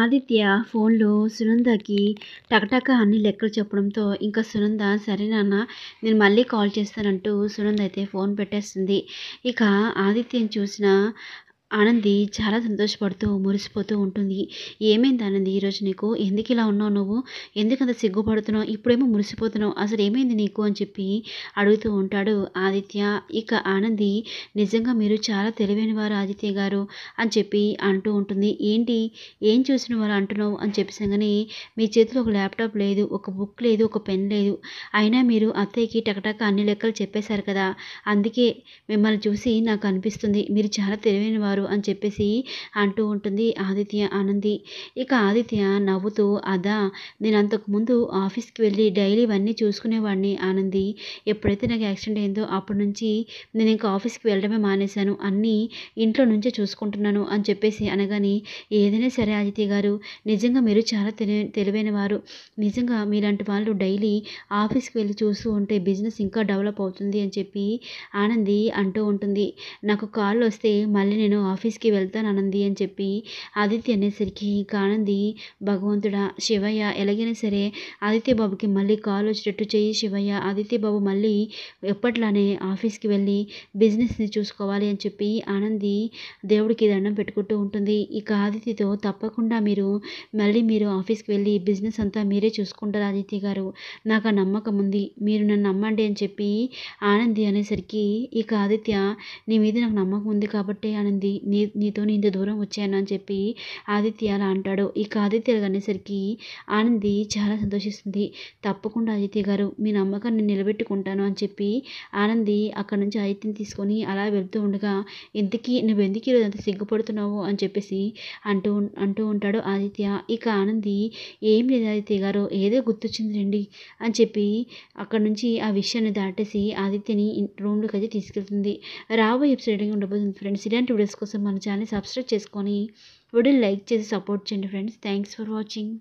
ఆదిత్య ఫోన్లో సునందకి టకటక అన్ని లెక్కలు చెప్పడంతో ఇంకా సునంద సరే నాన్న నేను మళ్ళీ కాల్ చేస్తానంటూ సునంద అయితే ఫోన్ పెట్టేస్తుంది ఇక ఆదిత్యని చూసిన ఆనంది చాలా సంతోషపడుతూ మురిసిపోతూ ఉంటుంది ఏమైంది ఆనంది ఈరోజు నీకు ఎందుకు ఇలా ఉన్నావు నువ్వు ఎందుకంత సిగ్గుపడుతున్నావు ఇప్పుడేమో మురిసిపోతున్నావు అసలు ఏమైంది నీకు అని చెప్పి అడుగుతూ ఉంటాడు ఆదిత్య ఇక ఆనంది నిజంగా మీరు చాలా తెలివైన వారు ఆదిత్య గారు అని చెప్పి అంటూ ఉంటుంది ఏంటి ఏం చూసిన వారు అంటున్నావు అని చెప్పేసంగానే మీ చేతిలో ఒక ల్యాప్టాప్ లేదు ఒక బుక్ లేదు ఒక పెన్ లేదు అయినా మీరు అత్తయ్యకి టకటక అన్ని లెక్కలు చెప్పేశారు కదా అందుకే మిమ్మల్ని చూసి నాకు అనిపిస్తుంది మీరు చాలా తెలివైన వారు చేసేవారు అని చెప్పేసి అంటూ ఉంటుంది ఆదిత్య ఆనంది ఇక ఆదిత్య నవ్వుతూ అదా నేను అంతకుముందు ఆఫీస్కి వెళ్ళి డైలీ ఇవన్నీ చూసుకునేవాడిని ఆనంది ఎప్పుడైతే నాకు యాక్సిడెంట్ అయిందో అప్పటి నుంచి నేను ఇంకా ఆఫీస్కి వెళ్ళడమే మానేశాను అన్నీ ఇంట్లో నుంచే చూసుకుంటున్నాను అని చెప్పేసి అనగానే ఏదైనా సరే ఆదిత్య గారు నిజంగా మీరు చాలా తెలివైన వారు నిజంగా మీలాంటి వాళ్ళు డైలీ ఆఫీస్కి వెళ్ళి చూస్తూ ఉంటే బిజినెస్ ఇంకా డెవలప్ అవుతుంది అని చెప్పి ఆనంది అంటూ ఉంటుంది నాకు కాల్ వస్తే మళ్ళీ నేను ఆఫీస్కి వెళ్తాను ఆనంది అని చెప్పి ఆదిత్య అనేసరికి కానంది ఆనంది భగవంతుడా శివయ్య ఎలాగైనా సరే ఆదిత్య బాబుకి మళ్ళీ కాల్ వచ్చేటట్టు చేయి శివయ్య ఆదిత్య బాబు మళ్ళీ ఎప్పట్లానే ఆఫీస్కి వెళ్ళి బిజినెస్ని చూసుకోవాలి అని చెప్పి ఆనంది దేవుడికి దండం పెట్టుకుంటూ ఉంటుంది ఇక ఆదిత్యతో తప్పకుండా మీరు మళ్ళీ మీరు ఆఫీస్కి వెళ్ళి బిజినెస్ అంతా మీరే చూసుకుంటారు ఆదిత్య గారు నాకు ఆ నమ్మకం ఉంది మీరు నన్ను నమ్మండి అని చెప్పి ఆనంది అనేసరికి ఇక ఆదిత్య నీ మీద నాకు నమ్మకం ఉంది కాబట్టి ఆనంది నీ నీతో ఇంత దూరం వచ్చాను అని చెప్పి ఆదిత్య అలా అంటాడు ఇక ఆదిత్య అనేసరికి ఆనంది చాలా సంతోషిస్తుంది తప్పకుండా ఆదిత్య గారు మీ నమ్మకాన్ని నిలబెట్టుకుంటాను అని చెప్పి ఆనంది అక్కడ నుంచి ఆదిత్యని తీసుకొని అలా వెళ్తూ ఉండగా ఎందుకు నువ్వు ఎందుకు ఈరోజు అంత సిగ్గుపడుతున్నావు అని చెప్పేసి అంటూ అంటూ ఉంటాడు ఆదిత్య ఇక ఆనంది ఏం లేదు ఆదిత్య గారు ఏదో గుర్తొచ్చింది రండి అని చెప్పి అక్కడ నుంచి ఆ విషయాన్ని దాటేసి ఆదిత్యని రూమ్లోకి అయితే తీసుకెళ్తుంది రాబోయే ఎపిసోడ్ ఉండబోతుంది ఫ్రెండ్స్ ఇలాంటి వీడియోస్ కోసం మన ఛానల్ సబ్స్క్రైబ్ చేసుకొని వీడియో లైక్ చేసి సపోర్ట్ చేయండి ఫ్రెండ్స్ థ్యాంక్స్ ఫర్ వాచింగ్